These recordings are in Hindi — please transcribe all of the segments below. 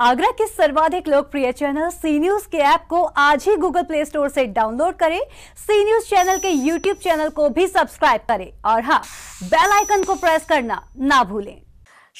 आगरा के सर्वाधिक लोकप्रिय चैनल सी न्यूज के ऐप को आज ही गूगल प्ले स्टोर से डाउनलोड करें सी न्यूज चैनल के यूट्यूब चैनल को भी सब्सक्राइब करें और हाँ बेल आइकन को प्रेस करना ना भूलें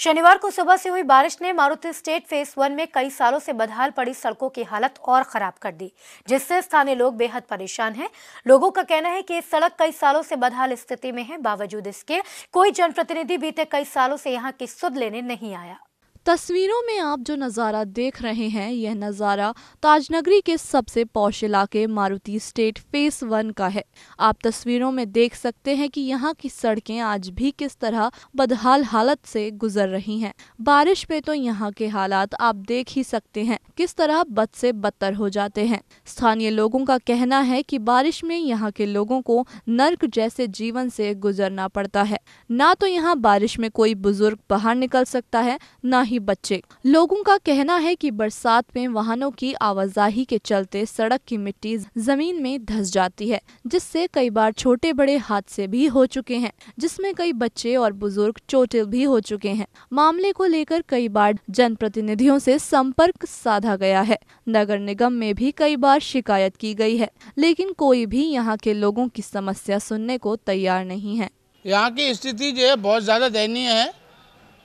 शनिवार को सुबह से हुई बारिश ने मारुति स्टेट फेस वन में कई सालों से बदहाल पड़ी सड़कों की हालत और खराब कर दी जिससे स्थानीय लोग बेहद परेशान हैं लोगों का कहना है कि ये सड़क कई सालों से बदहाल स्थिति में है बावजूद इसके कोई जनप्रतिनिधि बीते कई सालों से यहाँ की सुध लेने नहीं आया तस्वीरों में आप जो नज़ारा देख रहे हैं यह नज़ारा ताजनगरी के सबसे पौश इलाके मारुति स्टेट फेस वन का है आप तस्वीरों में देख सकते हैं कि यहाँ की सड़कें आज भी किस तरह बदहाल हालत से गुजर रही हैं बारिश में तो यहाँ के हालात आप देख ही सकते हैं किस तरह बद से बदतर हो जाते हैं स्थानीय लोगों का कहना है की बारिश में यहाँ के लोगों को नर्क जैसे जीवन से गुजरना पड़ता है न तो यहाँ बारिश में कोई बुजुर्ग बाहर निकल सकता है न ही बच्चे लोगों का कहना है कि बरसात में वाहनों की आवाजाही के चलते सड़क की मिट्टी जमीन में धस जाती है जिससे कई बार छोटे बड़े हादसे भी हो चुके हैं जिसमें कई बच्चे और बुजुर्ग चोटिल भी हो चुके हैं मामले को लेकर कई बार जनप्रतिनिधियों से संपर्क साधा गया है नगर निगम में भी कई बार शिकायत की गई है लेकिन कोई भी यहाँ के लोगों की समस्या सुनने को तैयार नहीं है यहाँ की स्थिति जो है बहुत ज़्यादा दयनीय है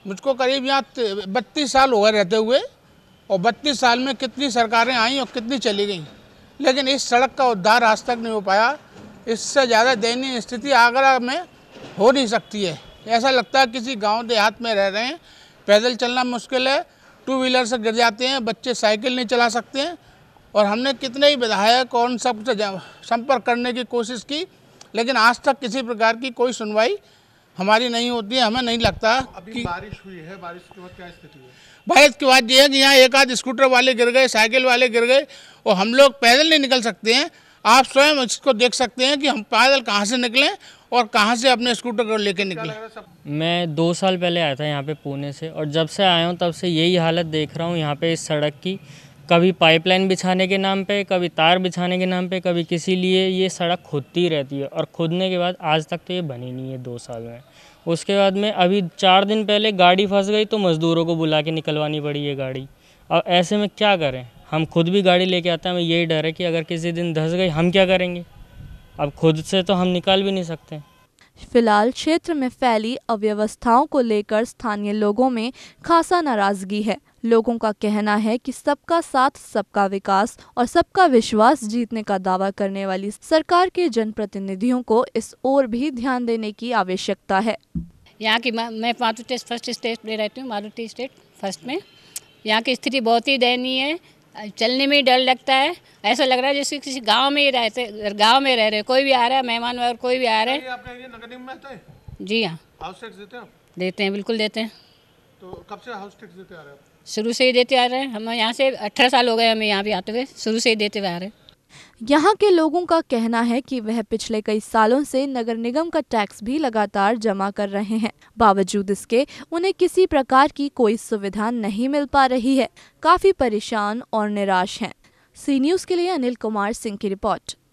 मुझको करीब यहाँ बत्तीस साल हो गए रहते हुए और बत्तीस साल में कितनी सरकारें आई और कितनी चली गई लेकिन इस सड़क का उद्धार आज तक नहीं हो पाया इससे ज़्यादा दयनीय स्थिति आगरा में हो नहीं सकती है ऐसा लगता है किसी गांव देहात में रह रहे हैं पैदल चलना मुश्किल है टू व्हीलर से गिर जाते हैं बच्चे साइकिल नहीं चला सकते हैं और हमने कितने ही विधायक और उन सबसे संपर्क करने की कोशिश की लेकिन आज तक किसी प्रकार की कोई सुनवाई हमारी नहीं होती है हमें नहीं लगता अभी बारिश हुई है बारिश के बाद क्या स्थिति है बारिश के बाद ये है कि यहाँ एक आध स्कूटर वाले गिर गए साइकिल वाले गिर गए और हम लोग पैदल नहीं निकल सकते हैं आप स्वयं इसको देख सकते हैं कि हम पैदल कहाँ से निकलें और कहाँ से अपने स्कूटर को लेके निकले मैं दो साल पहले आया था यहाँ पे पुणे से और जब से आया हूँ तब से यही हालत देख रहा हूँ यहाँ पे इस सड़क की कभी पाइपलाइन बिछाने के नाम पे कभी तार बिछाने के नाम पे कभी किसी लिए ये सड़क खोदती रहती है और खोदने के बाद आज तक तो ये बनी नहीं है दो साल में उसके बाद में अभी चार दिन पहले गाड़ी फंस गई तो मज़दूरों को बुला के निकलवानी पड़ी ये गाड़ी अब ऐसे में क्या करें हम खुद भी गाड़ी लेके आते हैं हमें यही डर है कि अगर किसी दिन धस गई हम क्या करेंगे अब खुद से तो हम निकाल भी नहीं सकते फिलहाल क्षेत्र में फैली अव्यवस्थाओं को लेकर स्थानीय लोगों में खासा नाराजगी है लोगों का कहना है कि सबका साथ सबका विकास और सबका विश्वास जीतने का दावा करने वाली सरकार के जनप्रतिनिधियों को इस ओर भी ध्यान देने की आवश्यकता है यहाँ की मैं मारुति फर्स्ट स्टेट ले रहती हूँ मारुति स्टेट फर्स्ट में यहाँ की स्थिति बहुत ही दयनीय है चलने में डर लगता है ऐसा लग रहा है जैसे किसी गांव में ही रहते गांव में रह रहे कोई भी आ रहा है मेहमान और कोई भी आ रहे हैं जी हाँ देते हैं देते हैं बिल्कुल देते हैं तो कब से हाउस टैक्स देते आ रहे हैं शुरू से ही देते आ रहे हैं हम यहाँ से अठारह साल हो गए हमें यहाँ भी आते हुए शुरू से ही देते हुए आ रहे हैं यहाँ के लोगों का कहना है कि वह पिछले कई सालों से नगर निगम का टैक्स भी लगातार जमा कर रहे हैं बावजूद इसके उन्हें किसी प्रकार की कोई सुविधा नहीं मिल पा रही है काफी परेशान और निराश हैं। सी न्यूज के लिए अनिल कुमार सिंह की रिपोर्ट